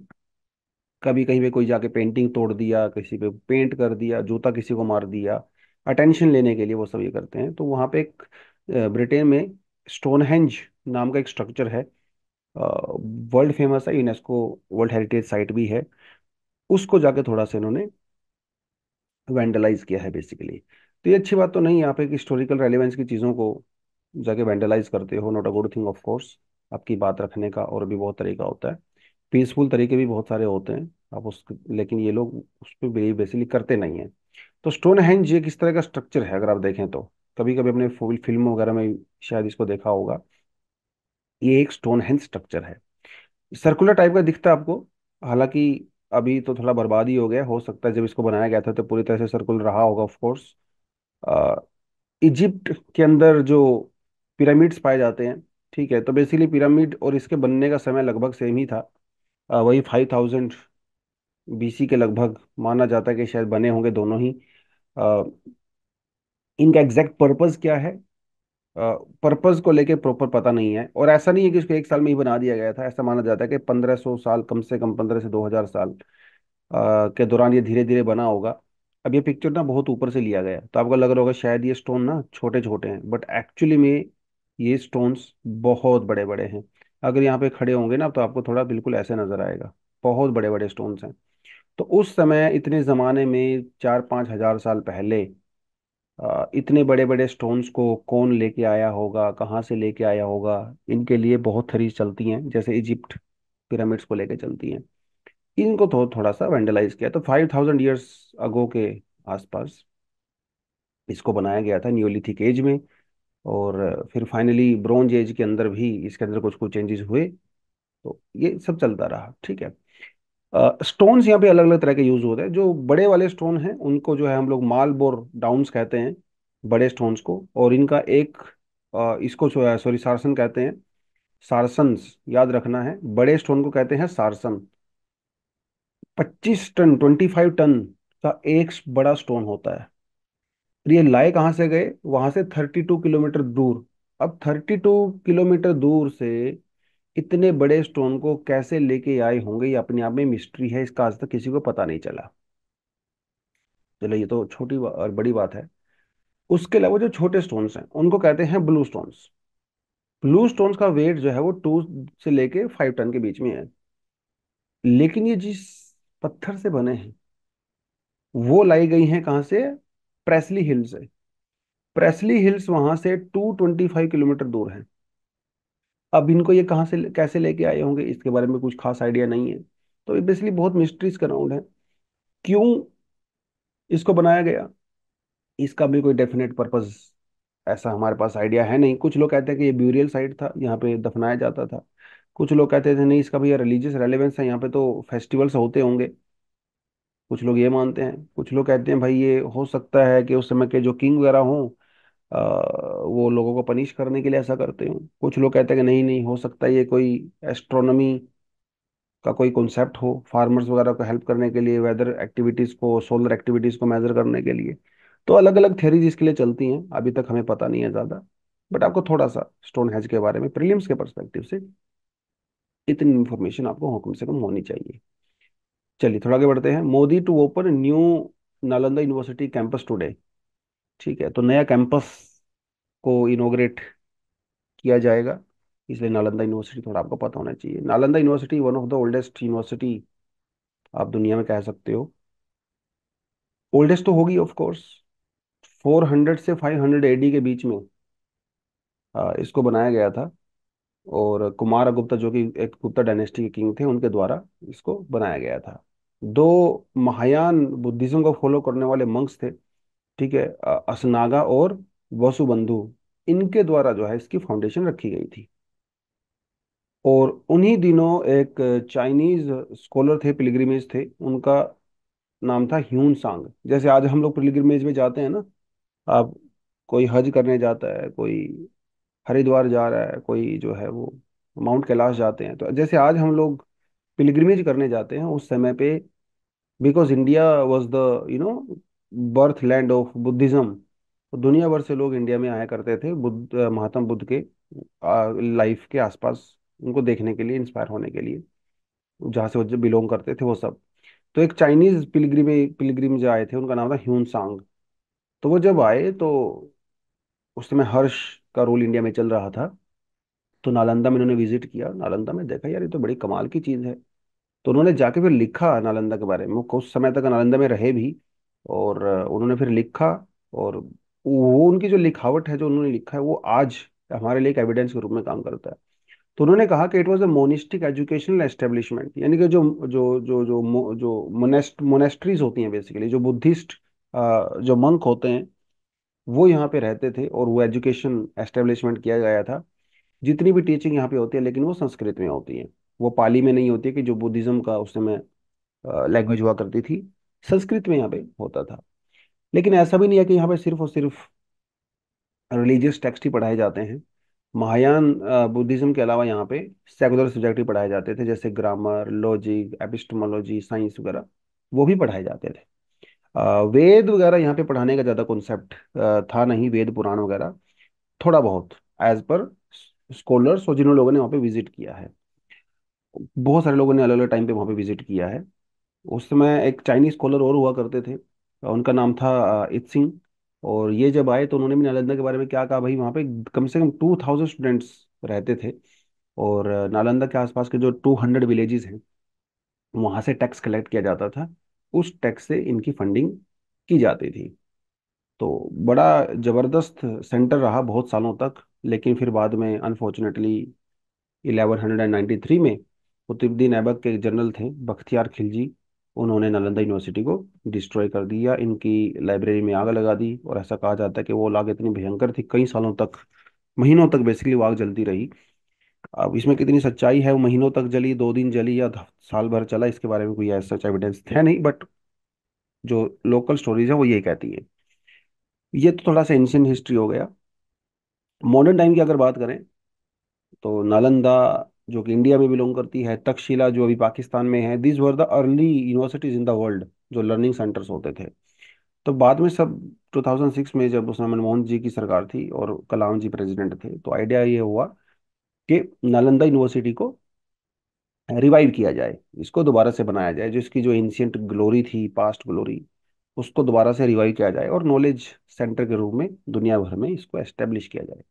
कभी कहीं पे कोई जाके पेंटिंग तोड़ दिया किसी पे पेंट कर दिया जूता किसी को मार दिया अटेंशन लेने के लिए वो सब ये करते हैं तो वहाँ पे एक ब्रिटेन में स्टोनहेंज नाम का एक स्ट्रक्चर है वर्ल्ड फेमस है यूनेस्को वर्ल्ड हेरिटेज साइट भी है उसको जाके थोड़ा सा इन्होंने वेंडलाइज किया है बेसिकली तो ये अच्छी बात तो नहीं है आप एक हिस्टोरिकल रेलिवेंस की चीज़ों को जाके वेंडलाइज करते हो not a good thing of course आपकी बात रखने का और भी बहुत तरीका होता है पीसफुल तरीके भी बहुत सारे होते हैं आप उस लेकिन ये लोग उस पर बिलीव बेसिकली करते नहीं हैं तो स्टोन हैंज ये किस तरह का स्ट्रक्चर है अगर आप देखें तो कभी कभी अपने फिल्म वगैरह में शायद इसको देखा होगा ये एक स्टोन हैंज स्ट्रक्चर है सर्कुलर टाइप का दिखता है आपको हालांकि अभी तो थोड़ा बर्बाद ही हो गया हो सकता है जब इसको बनाया गया था तो पूरी तरह से सर्कुलर रहा होगा ऑफकोर्स इजिप्ट के अंदर जो पिरामिड्स पाए जाते हैं ठीक है तो बेसिकली पिरामिड और इसके बनने का समय लगभग सेम ही था आ, वही फाइव थाउजेंड बीसी के लगभग माना जाता है कि शायद बने होंगे दोनों ही आ, इनका एग्जैक्ट पर्पस क्या है पर्पस को लेके प्रॉपर पता नहीं है और ऐसा नहीं है कि उसको एक साल में ही बना दिया गया था ऐसा माना जाता है कि पंद्रह सौ साल कम से कम पंद्रह से दो हजार साल आ, के दौरान ये धीरे धीरे बना होगा अब ये पिक्चर ना बहुत ऊपर से लिया गया तो आपको लग रहा होगा शायद ये स्टोन ना छोटे छोटे हैं बट एक्चुअली में ये स्टोन्स बहुत बड़े बड़े हैं अगर यहाँ पे खड़े होंगे ना तो आपको थोड़ा बिल्कुल ऐसे नजर आएगा बहुत बड़े बड़े स्टोन्स हैं तो उस समय इतने ज़माने में चार पाँच हज़ार साल पहले इतने बड़े बड़े स्टोन्स को कौन लेके आया होगा कहाँ से लेके आया होगा इनके लिए बहुत थरीज चलती हैं जैसे इजिप्ट पिरामिड्स को लेके चलती हैं इनको थो, थोड़ा सा वेंडलाइज किया तो फाइव थाउजेंड ईयर्स अगो के आसपास इसको बनाया गया था न्यूलिथिक एज में और फिर फाइनली ब्रॉन्ज एज के अंदर भी इसके अंदर कुछ कुछ चेंजेस हुए तो ये सब चलता रहा ठीक है स्टोन्स यहाँ पे अलग अलग तरह के यूज होते हैं जो बड़े वाले स्टोन हैं उनको जो है हम लोग मालबोर डाउन्स कहते हैं बड़े स्टोन्स को और इनका एक आ, इसको सॉरी सारसन कहते हैं सारसन याद रखना है बड़े स्टोन को कहते हैं सारसन पच्चीस टन ट्वेंटी फाइव टन का एक बड़ा स्टोन होता है और तो ये लाए कहाँ से गए वहां से थर्टी टू किलोमीटर दूर अब थर्टी टू किलोमीटर दूर से इतने बड़े स्टोन को कैसे लेके आए होंगे ये अपने आप में मिस्ट्री है इसका आज तक किसी को पता नहीं चला चलो ये तो छोटी और बड़ी बात है उसके अलावा जो छोटे स्टोन्स हैं उनको कहते हैं ब्लू स्टोन्स ब्लू स्टोन्स का वेट जो है वो टू से लेके फाइव टन के बीच में है लेकिन ये जिस पत्थर से बने हैं वो लाई गई हैं कहाँ से प्रेसली हिल से प्रेसली हिल्स वहां से 225 किलोमीटर दूर है अब इनको ये कहाँ से कैसे लेके आए होंगे इसके बारे में कुछ खास आइडिया नहीं है तो बेसिकली बहुत मिस्ट्रीज का राउंड है क्यों इसको बनाया गया इसका भी कोई डेफिनेट पर्पज ऐसा हमारे पास आइडिया है नहीं कुछ लोग कहते हैं कि ये ब्यूरियल साइट था यहाँ पे दफनाया जाता था कुछ लोग कहते थे नहीं इसका भैया रिलीजियस रेलिवेंस है यहाँ पे तो फेस्टिवल्स होते होंगे कुछ लोग ये मानते हैं कुछ लोग कहते हैं भाई ये हो सकता है कि उस समय के जो किंग वगैरह हों वो लोगों को पनिश करने के लिए ऐसा करते हो कुछ लोग कहते हैं कि नहीं नहीं हो सकता ये कोई एस्ट्रोनॉमी का कोई कॉन्सेप्ट हो फार्मर्स वगैरह को हेल्प करने के लिए वेदर एक्टिविटीज़ को सोलर एक्टिविटीज़ को मेजर करने के लिए तो अलग अलग थेरीज इसके लिए चलती हैं अभी तक हमें पता नहीं है ज़्यादा बट आपको थोड़ा सा स्टोन हेज के बारे में प्रीलिम्स के परस्पेक्टिव से इतनी इन्फॉर्मेशन आपको कम से कम होनी चाहिए चलिए थोड़ा आगे बढ़ते हैं Modi to open new Nalanda university campus today ठीक है तो नया कैंपस को इनोग्रेट किया जाएगा इसलिए नालंदा यूनिवर्सिटी थोड़ा आपको पता होना चाहिए Nalanda university one of the oldest university आप दुनिया में कह सकते हो ओल्डेस्ट तो होगी ऑफ कोर्स 400 से 500 एडी के बीच में आ, इसको बनाया गया था और कुमार गुप्ता जो कि एक गुप्ता डायनेस्टी के किंग थे उनके द्वारा इसको बनाया गया था दो महायान बुद्धिज्म को फॉलो करने वाले मंक्स थे ठीक है असनागा और वसुबंधु इनके द्वारा जो है इसकी फाउंडेशन रखी गई थी और उन्हीं दिनों एक चाइनीज स्कॉलर थे पिलग्रिमेज थे उनका नाम था ह्यून सांग जैसे आज हम लोग पिलग्रिमेज में जाते हैं ना आप कोई हज करने जाता है कोई हरिद्वार जा रहा है कोई जो है वो माउंट कैलाश जाते हैं तो जैसे आज हम लोग पिलग्रिमेज करने जाते हैं उस समय पे because India was the you know birth land of Buddhism दुनिया भर से लोग इंडिया में आया करते थे बुद्ध महात्मा बुद्ध के लाइफ के आसपास उनको देखने के लिए इंस्पायर होने के लिए जहाँ से वो बिलोंग करते थे वो सब तो एक चाइनीज पिलग्रिम पिलग्रिम जो आए थे उनका नाम था ह्यून सांग तो वो जब आए तो उस समय हर्ष का रोल इंडिया में चल रहा था तो नालंदा में उन्होंने विजिट किया नालंदा में देखा यार ये तो बड़ी कमाल की चीज़ है तो उन्होंने जाके फिर लिखा नालंदा के बारे में कुछ समय तक नालंदा में रहे भी और उन्होंने फिर लिखा और वो उनकी जो लिखावट है जो उन्होंने लिखा है वो आज हमारे लिए एक एविडेंस के रूप में काम करता है तो उन्होंने कहा कि it was a monastic educational establishment यानी कि जो जो जो जो जो मोनेस्ट मोनेस्ट्रीज होती हैं बेसिकली जो बुद्धिस्ट जो मंक होते हैं वो यहाँ पे रहते थे और वो एजुकेशन एस्टेब्लिशमेंट किया गया था जितनी भी टीचिंग यहाँ पे होती है लेकिन वो संस्कृत में होती है वो पाली में नहीं होती है कि जो बुद्धिज्म का उस समय लैंग्वेज हुआ करती थी संस्कृत में यहाँ पे होता था लेकिन ऐसा भी नहीं है कि यहाँ पे सिर्फ और सिर्फ रिलीजियस टेक्स्ट ही पढ़ाए जाते हैं महायान बुद्धिज्म के अलावा यहाँ पे सेकुलर सब्जेक्ट भी पढ़ाए जाते थे जैसे ग्रामर लॉजिक एपिस्टमोलॉजी साइंस वगैरह वो भी पढ़ाए जाते थे वेद वगैरह यहाँ पे पढ़ाने का ज़्यादा कॉन्सेप्ट था नहीं वेद पुराण वगैरह थोड़ा बहुत एज पर स्कॉलर्स और जिन लोगों ने वहाँ पे विजिट किया है बहुत सारे लोगों ने अलग अलग टाइम पे वहाँ पे विजिट किया है उस समय एक चाइनीज स्कॉलर और हुआ करते थे उनका नाम था इत सिंह और ये जब आए तो उन्होंने भी नालंदा के बारे में क्या कहा भाई वहाँ पे कम से कम टू थाउजेंड स्टूडेंट्स रहते थे और नालंदा के आसपास के जो टू हंड्रेड विलेजेस हैं वहाँ से टैक्स कलेक्ट किया जाता था उस टैक्स से इनकी फंडिंग की जाती थी तो बड़ा ज़बरदस्त सेंटर रहा बहुत सालों तक लेकिन फिर बाद में अनफॉर्चुनेटली 1193 में कुतुबुद्दीन ऐबक के जनरल थे बख्तियार खिलजी उन्होंने नालंदा यूनिवर्सिटी को डिस्ट्रॉय कर दिया इनकी लाइब्रेरी में आग लगा दी और ऐसा कहा जाता है कि वो आग इतनी भयंकर थी कई सालों तक महीनों तक बेसिकली वो आग जलती रही अब इसमें कितनी सच्चाई है वो महीनों तक जली दो दिन जली या साल भर चला इसके बारे में कोई ऐसा सच एविडेंस है नहीं बट जो लोकल स्टोरीज है वो यही कहती है ये तो थोड़ा सा एंशियंट हिस्ट्री हो गया मॉडर्न टाइम की अगर बात करें तो नालंदा जो कि इंडिया में बिलोंग करती है तक्षशिला जो अभी पाकिस्तान में है this were the early universities in the world जो लर्निंग सेंटर्स होते थे तो बाद में सब 2006 में जब उसमें मनमोहन जी की सरकार थी और कलाम जी प्रेसिडेंट थे तो आइडिया ये हुआ कि नालंदा यूनिवर्सिटी को रिवाइव किया जाए इसको दोबारा से बनाया जाए जो इसकी जो एंशियंट ग्लोरी थी पास्ट ग्लोरी उसको दोबारा से रिवाइव किया जाए और नॉलेज सेंटर के रूप में दुनिया भर में इसको एस्टेब्लिश किया जाए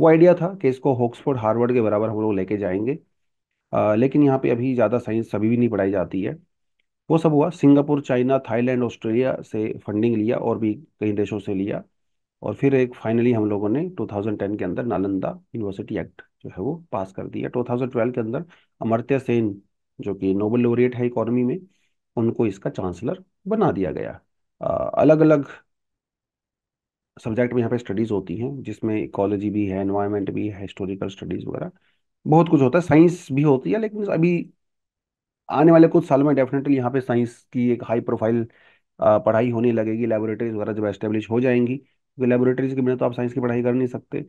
वो आइडिया था कि इसको ऑक्सफोर्ड हार्वर्ड के बराबर हम लोग लेके जाएंगे आ, लेकिन यहाँ पे अभी ज़्यादा साइंस सभी भी नहीं पढ़ाई जाती है वो सब हुआ सिंगापुर चाइना थाईलैंड ऑस्ट्रेलिया से फंडिंग लिया और भी कई देशों से लिया और फिर एक फाइनली हम लोगों ने 2010 के अंदर नालंदा यूनिवर्सिटी एक्ट जो है वो पास कर दिया 2012 के अंदर अमर्त्य सेन जो कि नोबल लोरिएट है इकोनॉमी में उनको इसका चांसलर बना दिया गया अलग अलग सब्जेक्ट में यहाँ पे स्टडीज़ होती हैं जिसमें इकोलॉजी भी है एनवायरमेंट भी है हिस्टोरिकल स्टडीज़ वगैरह बहुत कुछ होता है साइंस भी होती है लेकिन अभी आने वाले कुछ साल में डेफिनेटली यहाँ पे साइंस की एक हाई प्रोफाइल पढ़ाई होने लगेगी लेबोरेटरीज वगैरह जब एस्टेब्लिश हो जाएंगी क्योंकि लेबोरेटरीज के बिना तो आप साइंस की पढ़ाई कर नहीं सकते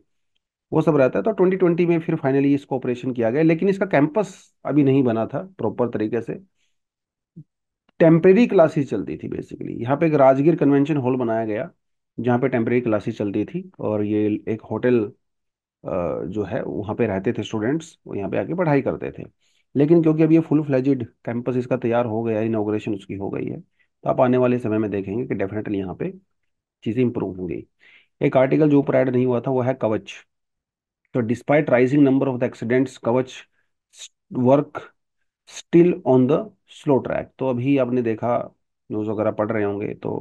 वो सब रहता है तो 2020 में फिर फाइनली इसको ऑपरेशन किया गया लेकिन इसका कैंपस अभी नहीं बना था प्रॉपर तरीके से टेम्परेरी क्लासेस चलती थी बेसिकली यहाँ पे एक राजगीर कन्वेंशन हॉल बनाया गया जहाँ पे टेम्परेरी क्लासेस चलती थी और ये एक होटल जो है वहाँ पे रहते थे स्टूडेंट्स वो यहाँ पे आके पढ़ाई करते थे लेकिन क्योंकि अब ये फुल फ्लेजिड कैंपस इसका तैयार हो गया इनोग्रेशन उसकी हो गई है तो आप आने वाले समय में देखेंगे कि डेफिनेटली यहाँ पे चीज़ें इंप्रूव होंगी एक आर्टिकल जो ऊपर ऐड नहीं हुआ था वो है कवच तो despite rising number of the accidents Kavach work still on the slow track तो अभी आपने देखा न्यूज़ वगैरह पढ़ रहे होंगे तो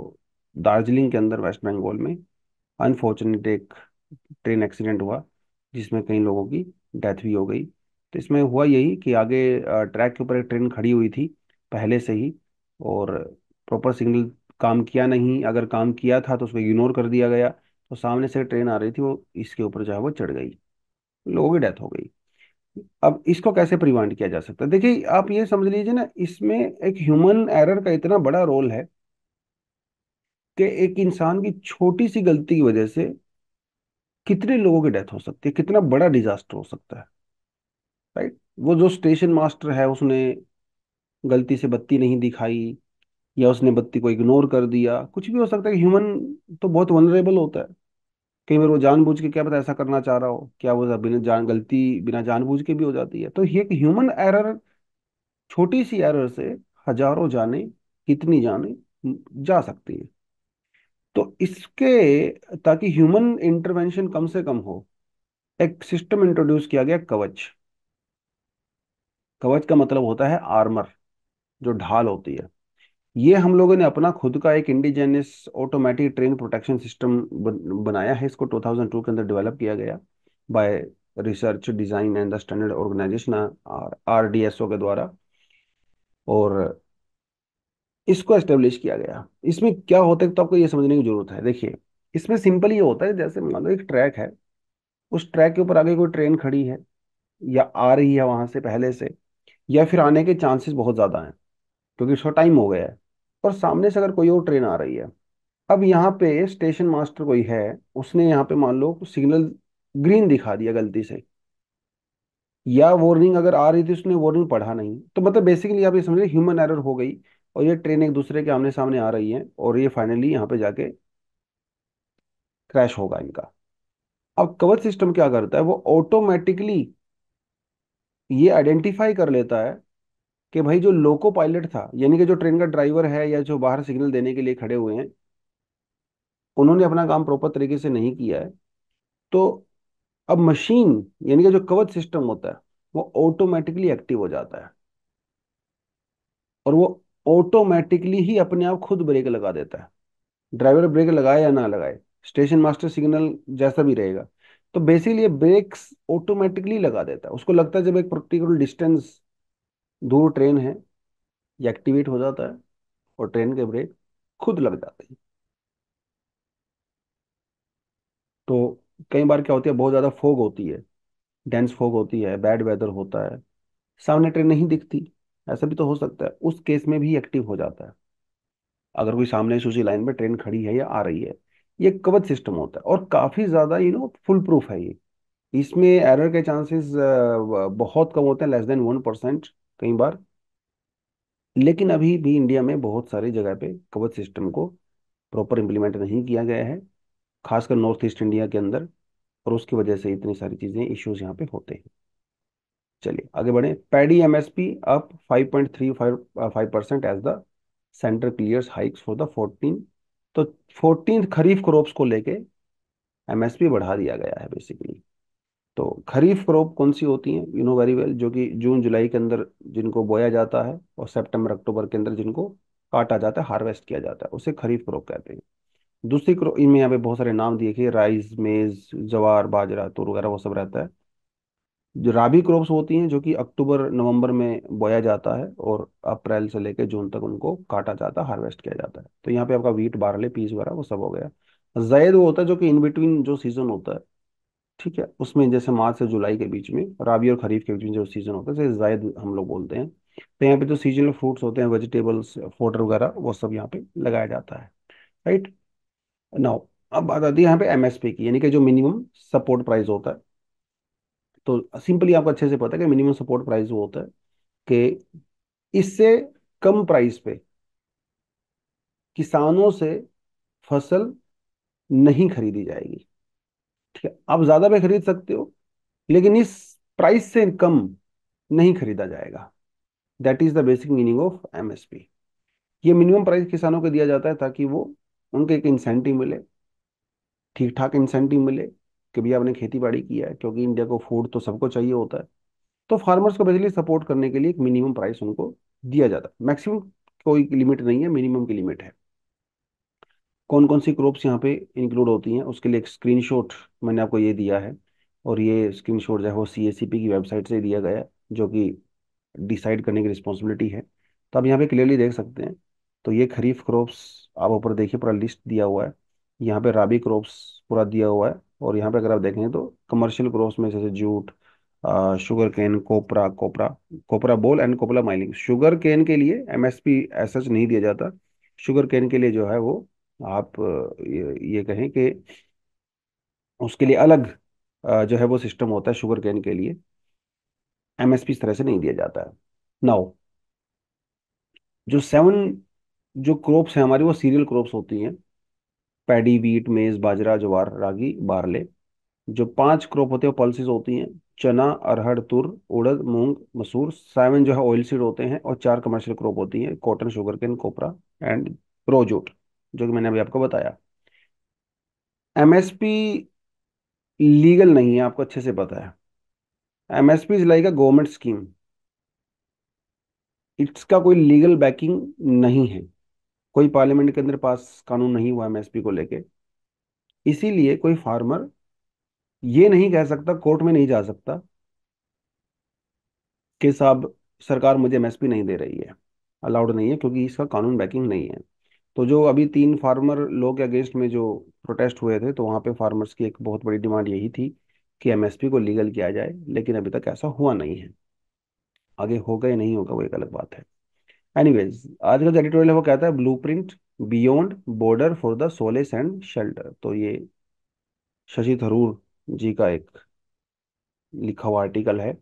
दार्जिलिंग के अंदर वेस्ट बंगाल में अनफॉर्चुनेट एक ट्रेन एक्सीडेंट हुआ जिसमें कई लोगों की डेथ भी हो गई तो इसमें हुआ यही कि आगे ट्रैक के ऊपर एक ट्रेन खड़ी हुई थी पहले से ही और प्रॉपर सिग्नल काम किया नहीं अगर काम किया था तो उसको इग्नोर कर दिया गया तो सामने से ट्रेन आ रही थी वो इसके ऊपर जो है वो चढ़ गई लोगों की डेथ हो गई अब इसको कैसे प्रिवेंट किया जा सकता है देखिए आप ये समझ लीजिए ना इसमें एक ह्यूमन एरर का इतना बड़ा रोल है कि एक इंसान की छोटी सी गलती की वजह से कितने लोगों की डेथ हो सकती है कितना बड़ा डिजास्टर हो सकता है राइट वो जो स्टेशन मास्टर है उसने गलती से बत्ती नहीं दिखाई या उसने बत्ती को इग्नोर कर दिया कुछ भी हो सकता है ह्यूमन तो बहुत वनरेबल होता है कई बार वो जानबूझ के क्या पता ऐसा करना चाह रहा हो क्या वो बिना जान गलती बिना जानबूझ के भी हो जाती है तो ये एक ह्यूमन एरर छोटी सी एरर से हजारों जाने कितनी जाने जा सकती है तो इसके ताकि ह्यूमन इंटरवेंशन कम से कम हो एक सिस्टम इंट्रोड्यूस किया गया कवच कवच का मतलब होता है आर्मर जो ढाल होती है ये हम लोगों ने अपना खुद का एक indigenous automatic train protection system बनाया है इसको 2002 के अंदर डेवलप किया गया by research design and the standard organisation R D S O के द्वारा और इसको एस्टेब्लिश किया गया इसमें क्या होता है तो आपको ये समझने की जरूरत है देखिए इसमें सिंपल ये होता है जैसे मान लो एक ट्रैक है उस ट्रैक के ऊपर आगे कोई ट्रेन खड़ी है या आ रही है वहां से पहले से या फिर आने के चांसेस बहुत ज्यादा हैं क्योंकि उसका टाइम हो गया है और सामने से अगर कोई और ट्रेन आ रही है अब यहाँ पे स्टेशन मास्टर कोई है उसने यहाँ पे मान लो सिग्नल ग्रीन दिखा दिया गलती से या वार्निंग अगर आ रही थी उसने वार्निंग पढ़ा नहीं तो मतलब बेसिकली आप ये समझ ह्यूमन एरर हो गई और ये ट्रेन एक दूसरे के आमने सामने आ रही है और ये फाइनली यहाँ पे जाके क्रैश होगा इनका अब कवच सिस्टम क्या करता है वो ऑटोमेटिकली ये आइडेंटिफाई कर लेता है कि भाई जो लोको पायलट था यानी कि जो ट्रेन का ड्राइवर है या जो बाहर सिग्नल देने के लिए खड़े हुए हैं उन्होंने अपना काम प्रॉपर तरीके से नहीं किया है तो अब मशीन यानी कि जो कवच सिस्टम होता है वो ऑटोमेटिकली एक्टिव हो जाता है और वो ऑटोमेटिकली ही अपने आप खुद ब्रेक लगा देता है ड्राइवर ब्रेक लगाए या ना लगाए स्टेशन मास्टर सिग्नल जैसा भी रहेगा तो बेसिकली ब्रेक्स ऑटोमेटिकली लगा देता है उसको लगता है जब एक पर्टिकुलर डिस्टेंस दूर ट्रेन है ये एक्टिवेट हो जाता है और ट्रेन के ब्रेक खुद लग जाते हैं तो कई बार क्या होती है बहुत ज़्यादा फोग होती है डेंस फोग होती है बैड वेदर होता है सामने ट्रेन नहीं दिखती ऐसा भी तो हो सकता है उस केस में भी एक्टिव हो जाता है अगर कोई सामने सूची लाइन में ट्रेन खड़ी है या आ रही है ये कवच सिस्टम होता है और काफ़ी ज़्यादा यू नो फुल प्रूफ है ये इसमें एरर के चांसेस बहुत कम होते हैं लेस देन वन परसेंट कई बार लेकिन अभी भी इंडिया में बहुत सारी जगह पे कवच सिस्टम को प्रॉपर इम्प्लीमेंट नहीं किया गया है खासकर नॉर्थ ईस्ट इंडिया के अंदर और उसकी वजह से इतनी सारी चीज़ें इश्यूज यहाँ पे होते हैं चलिए आगे बढ़े paddy M S P up five point three five five percent as the centre clears hikes for the fourteen तो फोर्टीन खरीफ क्रॉप्स को लेके एमएसपी बढ़ा दिया गया है बेसिकली तो खरीफ क्रॉप कौन सी होती हैं यू नो वेरी वेल जो कि जून जुलाई के अंदर जिनको बोया जाता है और सितंबर अक्टूबर के अंदर जिनको काटा जाता है हार्वेस्ट किया जाता है उसे खरीफ क्रॉप कहते हैं दूसरी क्रॉप इनमें यहाँ पे बहुत सारे नाम दिए गए राइस मेज जवार बाजरा तुर वगैरह वो सब रहता है जो राबी क्रॉप्स होती हैं जो कि अक्टूबर नवंबर में बोया जाता है और अप्रैल से लेकर जून तक उनको काटा जाता है हार्वेस्ट किया जाता है तो यहाँ पे आपका वीट बारले पीस वगैरह वो सब हो गया जायद वो होता है जो कि इन बिटवीन जो सीजन होता है ठीक है उसमें जैसे मार्च से जुलाई के बीच में रबी और खरीफ के बीच में जो सीजन होता है जायद हम लोग बोलते हैं तो यहाँ पे जो सीजनल फ्रूट्स होते हैं वेजिटेबल्स फोटर वगैरह वो सब यहाँ पे लगाया जाता है राइट नाउ अब बात आती है यहाँ पे एमएसपी की यानी कि जो मिनिमम सपोर्ट प्राइस होता है तो सिंपली आपको अच्छे से पता है कि मिनिमम सपोर्ट प्राइस वो होता है कि इससे कम प्राइस पे किसानों से फसल नहीं खरीदी जाएगी ठीक है आप ज्यादा पे खरीद सकते हो लेकिन इस प्राइस से कम नहीं खरीदा जाएगा that is the basic meaning of MSP ये मिनिमम प्राइस किसानों को दिया जाता है ताकि वो उनको एक इंसेंटिव मिले ठीक ठाक इंसेंटिव मिले कि भैया आपने खेती बाड़ी किया है क्योंकि इंडिया को फूड तो सबको चाहिए होता है तो फार्मर्स को बेसिकली सपोर्ट करने के लिए एक मिनिमम प्राइस उनको दिया जाता है मैक्सिमम कोई लिमिट नहीं है मिनिमम की लिमिट है कौन कौन सी क्रॉप्स यहाँ पे इंक्लूड होती हैं उसके लिए एक स्क्रीनशॉट मैंने आपको ये दिया है और ये स्क्रीनशॉट जो है वो सी की वेबसाइट से दिया गया जो कि डिसाइड करने की रिस्पॉन्सिबिलिटी है तो आप यहाँ पे क्लियरली देख सकते हैं तो ये खरीफ क्रॉप्स आप ऊपर देखिए पूरा लिस्ट दिया हुआ है यहाँ पे राबी क्रॉप्स पूरा दिया हुआ है और यहाँ पे अगर आप देखें तो कमर्शियल क्रॉप्स में जैसे jute sugar cane Kopra copra copra ball and copra mining sugar cane के लिए एमएसपी एस एच नहीं दिया जाता शुगर केन के लिए जो है वो आप ये कहें कि उसके लिए अलग जो है वो सिस्टम होता है शुगर कैन के लिए एमएसपी इस तरह से नहीं दिया जाता है नाउ जो सेवन जो क्रॉप्स हैं हमारी वो सीरियल क्रॉप्स होती हैं पैडी वीट मेज बाजरा ज्वार रागी बारले जो पांच क्रॉप होते हैं पल्सिस होती हैं चना अरहड़ तुर उड़द मूंग मसूर सेवन जो है ऑयल सीड होते हैं और चार कमर्शियल क्रॉप होती हैं cotton sugar cane copra and raw jute जो कि मैंने अभी आपको बताया एमएसपी लीगल नहीं है आपको अच्छे से पता है MSP is like a government scheme इसका कोई लीगल बैकिंग नहीं है कोई पार्लियामेंट के अंदर पास कानून नहीं हुआ एमएसपी को लेके इसीलिए कोई फार्मर ये नहीं कह सकता कोर्ट में नहीं जा सकता कि साहब सरकार मुझे एमएसपी नहीं दे रही है अलाउड नहीं है क्योंकि इसका कानून बैकिंग नहीं है तो जो अभी तीन फार्मर लोग के अगेंस्ट में जो प्रोटेस्ट हुए थे तो वहाँ पे फार्मर्स की एक बहुत बड़ी डिमांड यही थी कि एमएसपी को लीगल किया जाए लेकिन अभी तक ऐसा हुआ नहीं है आगे होगा या नहीं होगा वो एक अलग बात है एनीवेज आज का जो एडिटोरियल है वो कहता है blueprint beyond border for the solace and shelter तो ये शशि थरूर जी का एक लिखा हुआ आर्टिकल है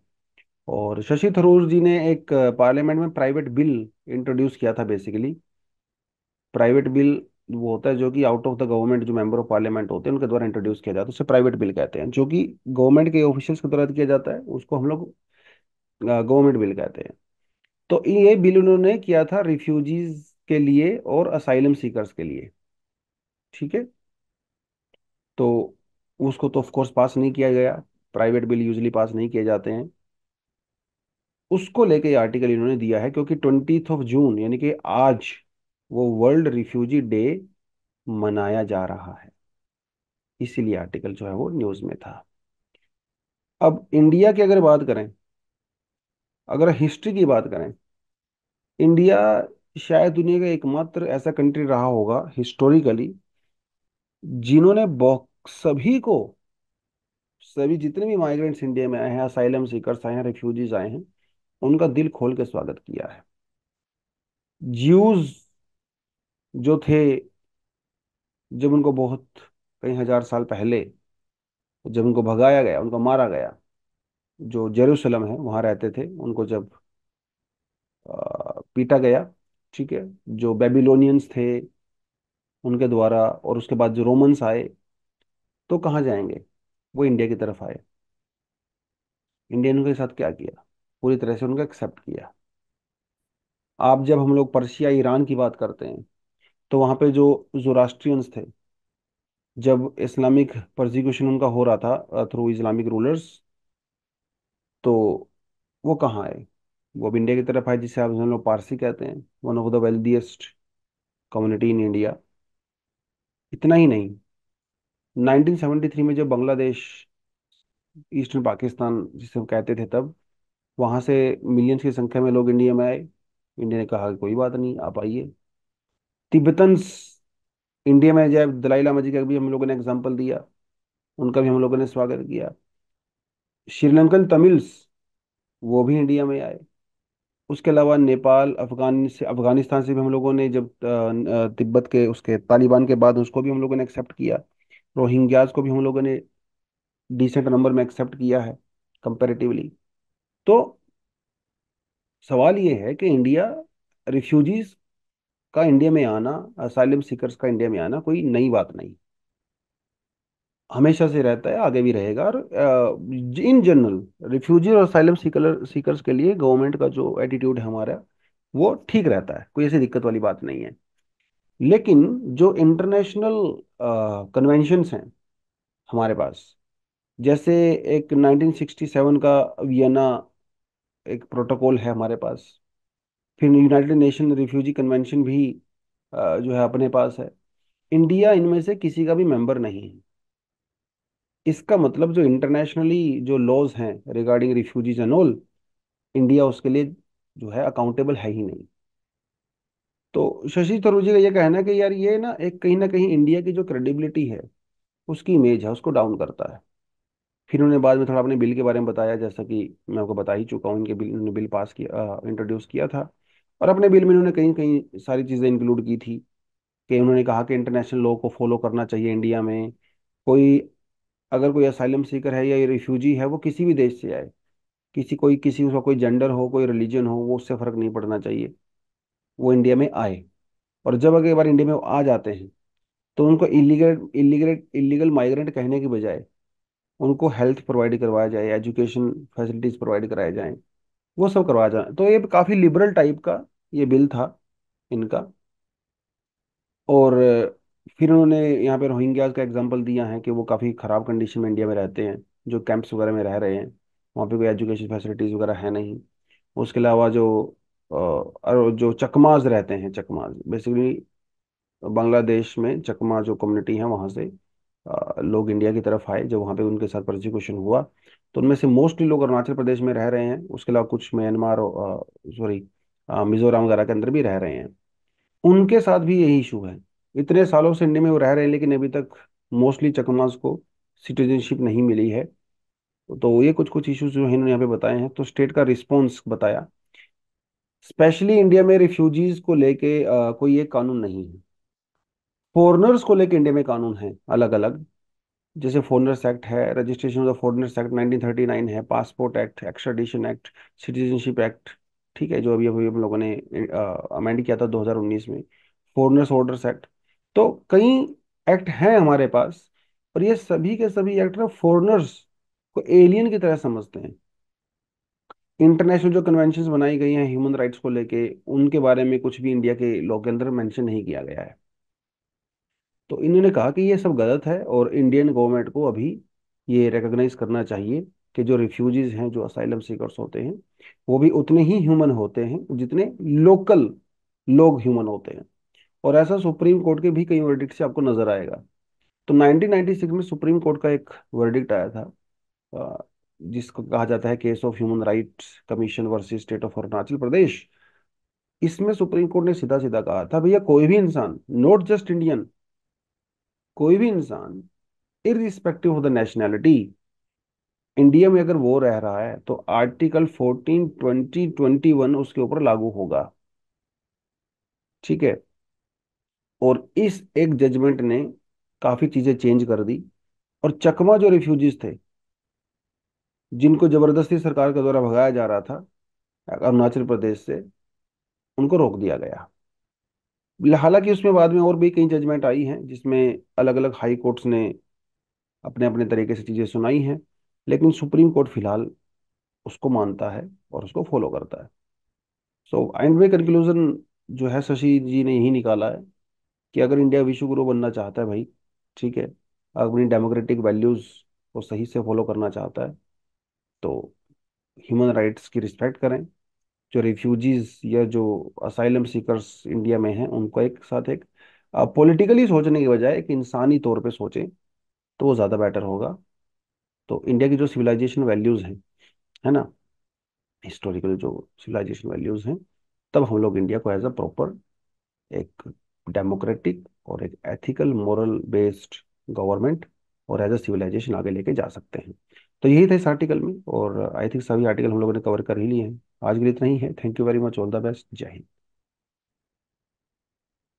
और शशि थरूर जी ने एक पार्लियामेंट में प्राइवेट बिल इंट्रोड्यूस किया था बेसिकली प्राइवेट बिल वो होता है जो कि आउट ऑफ द गवर्नमेंट जो मेंबर ऑफ पार्लियामेंट होते हैं उनके द्वारा इंट्रोड्यूस किया जाता है उसे प्राइवेट बिल कहते हैं जो कि गवर्नमेंट के ऑफिशियल्स के द्वारा किया जाता है उसको हम लोग गवर्नमेंट बिल कहते हैं तो ये बिल उन्होंने किया था रिफ्यूजीज के लिए और असाइलम सीकर्स के लिए ठीक है तो उसको तो ऑफकोर्स पास नहीं किया गया प्राइवेट बिल यूजली पास नहीं किए जाते हैं उसको लेके आर्टिकल इन्होंने दिया है क्योंकि ट्वेंटी ऑफ जून यानी कि आज वो वर्ल्ड रिफ्यूजी डे मनाया जा रहा है इसीलिए आर्टिकल जो है वो न्यूज में था अब इंडिया की अगर बात करें अगर हिस्ट्री की बात करें इंडिया शायद दुनिया का एकमात्र ऐसा कंट्री रहा होगा हिस्टोरिकली जिन्होंने सभी को सभी जितने भी माइग्रेंट्स इंडिया में आए हैं असाइलम सीकर्स आए हैं रिफ्यूजीज आए हैं उनका दिल खोल के स्वागत किया है ज्यूज जो थे जब उनको बहुत कई हजार साल पहले जब उनको भगाया गया उनको मारा गया जो जेरूसलम है वहां रहते थे उनको जब पीटा गया ठीक है जो बेबीलोनियंस थे उनके द्वारा और उसके बाद जो रोमन्स आए तो कहाँ जाएंगे वो इंडिया की तरफ आए इंडियनों के साथ क्या किया पूरी तरह से उनको एक्सेप्ट किया आप जब हम लोग पर्शिया ईरान की बात करते हैं तो वहाँ पे जो जोरास्ट्रियंस थे जब इस्लामिक प्रोजिक्यूशन उनका हो रहा था थ्रू इस्लामिक रूलर्स तो वो कहाँ आए वो अब इंडिया की तरफ आए जिसे आप लोग पारसी कहते हैं one of the wealthiest community in India इतना ही नहीं 1973 में जब बांग्लादेश ईस्टर्न पाकिस्तान जिसे हम कहते थे तब वहाँ से मिलियंस की संख्या में लोग इंडिया में आए इंडिया ने कहा कोई बात नहीं आप आइए तिब्बतन इंडिया में जाए दलाई लामा जी का भी हम लोगों ने एग्जाम्पल दिया उनका भी हम लोगों ने स्वागत किया श्रीलंकन तमिल्स वो भी इंडिया में आए उसके अलावा नेपाल अफगान से अफगानिस्तान से भी हम लोगों ने जब तिब्बत के उसके तालिबान के बाद उसको भी हम लोगों ने एक्सेप्ट किया रोहिंग्याज को भी हम लोगों ने डिसेंट नंबर में एक्सेप्ट किया है कंपेरेटिवली तो सवाल ये है कि इंडिया रिफ्यूजीज का इंडिया में आना असाइलम सीकर्स का इंडिया में आना कोई नई बात नहीं हमेशा से रहता है आगे भी रहेगा और इन जनरल रिफ्यूजी और असाइलम सीकर सीकर्स के लिए गवर्नमेंट का जो एटीट्यूड है हमारा वो ठीक रहता है कोई ऐसी दिक्कत वाली बात नहीं है लेकिन जो इंटरनेशनल कन्वेंशंस हैं हमारे पास जैसे एक 1967 का वियना एक प्रोटोकॉल है हमारे पास फिर यूनाइटेड नेशन रिफ्यूजी कन्वेंशन भी जो है अपने पास है इंडिया इनमें से किसी का भी मेंबर नहीं है इसका मतलब जो इंटरनेशनली जो लॉज हैं regarding refugees and all India उसके लिए जो है अकाउंटेबल है ही नहीं तो शशि थरूर जी का यह कहना है कि यार ये ना एक कहीं ना कहीं इंडिया की जो क्रेडिबिलिटी है उसकी इमेज है उसको डाउन करता है फिर उन्होंने बाद में थोड़ा अपने बिल के बारे में बताया जैसा कि मैं आपको बता ही चुका हूँ इनके बिल उन्होंने बिल पास किया इंट्रोड्यूस किया था और अपने बिल में इन्होंने कहीं कहीं सारी चीज़ें इंक्लूड की थी कि उन्होंने कहा कि इंटरनेशनल लॉ को फॉलो करना चाहिए इंडिया में कोई अगर कोई असाइलम सीकर है या रिफ्यूजी है वो किसी भी देश से आए किसी कोई किसी उसका कोई जेंडर हो कोई रिलीजन हो वो उससे फ़र्क नहीं पड़ना चाहिए वो इंडिया में आए और जब अगर बार इंडिया में आ जाते हैं तो उनको इलीगल इलीगल इलीगल माइग्रेंट कहने के बजाय उनको हेल्थ प्रोवाइड करवाया जाए एजुकेशन फैसिलिटीज़ प्रोवाइड कराए जाएँ वो सब करवाया जाना तो ये काफ़ी लिबरल टाइप का ये बिल था इनका और फिर उन्होंने यहाँ पे रोहिंग्याज का एग्जाम्पल दिया है कि वो काफ़ी ख़राब कंडीशन में इंडिया में रहते हैं जो कैंप्स वगैरह में रह रहे हैं वहाँ पे कोई एजुकेशन फैसिलिटीज़ वगैरह है नहीं उसके अलावा जो और जो चकमाज रहते हैं चकमाज बेसिकली बांग्लादेश में चकमा जो कम्युनिटी है वहाँ से लोग इंडिया की तरफ आए जब वहाँ पे उनके साथ प्रोसिक्यूशन हुआ तो उनमें से मोस्टली लोग अरुणाचल प्रदेश में रह रहे हैं उसके अलावा कुछ म्यांमार सॉरी मिजोरम वगैरह के अंदर भी रह रहे हैं उनके साथ भी यही इशू है इतने सालों से इंडिया में वो रह रहे हैं लेकिन अभी तक मोस्टली चकमास को सिटीजनशिप नहीं मिली है तो ये कुछ कुछ इश्यूज जो इन्होंने यहाँ पे बताए हैं तो स्टेट का रिस्पॉन्स बताया स्पेशली इंडिया में रिफ्यूजीज को लेके कोई एक कानून नहीं है फॉरनर्स को लेके इंडिया में कानून है अलग अलग जैसे फॉरनर्स एक्ट है registration of the foreigners act 1939 है passport act extradition act citizenship act ठीक है जो अभी अभी हम लोगों ने अमेंड किया था 2019 में फॉरनर्स ऑर्डर्स एक्ट तो कई एक्ट हैं हमारे पास और ये सभी के सभी एक्ट ना फॉरनर्स को एलियन की तरह समझते हैं इंटरनेशनल जो कन्वेंशन बनाई गई हैं ह्यूमन राइट्स को लेके उनके बारे में कुछ भी इंडिया के लॉ के अंदर मैंशन नहीं किया गया है तो इन्होंने कहा कि ये सब गलत है और इंडियन गवर्नमेंट को अभी ये रिकोगनाइज करना चाहिए कि जो रिफ्यूजीज हैं जो असाइलम सीकर्स होते हैं वो भी उतने ही ह्यूमन होते हैं जितने लोकल लोग ह्यूमन होते हैं और ऐसा सुप्रीम कोर्ट के भी कई वर्डिक्ट से आपको नजर आएगा तो 1996 में सुप्रीम कोर्ट का एक वर्डिक्ट आया था जिसको कहा जाता है case of human rights commission versus state of Arunachal Pradesh इसमें सुप्रीम कोर्ट ने सीधा सीधा कहा था भैया कोई भी इंसान नॉट जस्ट इंडियन कोई भी इंसान irrespective of the nationality India में अगर वो रह रहा है तो आर्टिकल 14 ट्वेंटी ट्वेंटी वन उसके ऊपर लागू होगा ठीक है और इस एक जजमेंट ने काफी चीजें चेंज कर दी और चकमा जो रिफ्यूजीज थे जिनको जबरदस्ती सरकार के द्वारा भगाया जा रहा था अरुणाचल प्रदेश से उनको रोक दिया गया हालांकि उसमें बाद में और भी कई जजमेंट आई हैं जिसमें अलग अलग हाई कोर्ट्स ने अपने अपने तरीके से चीज़ें सुनाई हैं लेकिन सुप्रीम कोर्ट फिलहाल उसको मानता है और उसको फॉलो करता है सो एंड वे कंक्लूजन जो है शशि जी ने यही निकाला है कि अगर इंडिया विश्व गुरु बनना चाहता है भाई ठीक है अपनी डेमोक्रेटिक वैल्यूज़ को सही से फॉलो करना चाहता है तो ह्यूमन राइट्स की रिस्पेक्ट करें जो रिफ्यूजीज या जो असाइलम सीकर्स इंडिया में हैं उनको एक साथ एक पॉलिटिकली सोचने के बजाय एक इंसानी तौर पे सोचें तो वो ज़्यादा बेटर होगा तो इंडिया की जो सिविलाइजेशन वैल्यूज़ हैं है ना हिस्टोरिकल जो सिविलाइजेशन वैल्यूज़ हैं तब हम लोग इंडिया को एज अ प्रॉपर एक डेमोक्रेटिक और एक एथिकल मॉरल बेस्ड गवर्नमेंट और एज अ सिविलाइजेशन आगे लेके जा सकते हैं तो यही था इस आर्टिकल में और आई थिंक सभी आर्टिकल हम लोगों ने कवर कर ही लिए हैं आज के लिए इतना ही है thank you very much all the best जय हिंद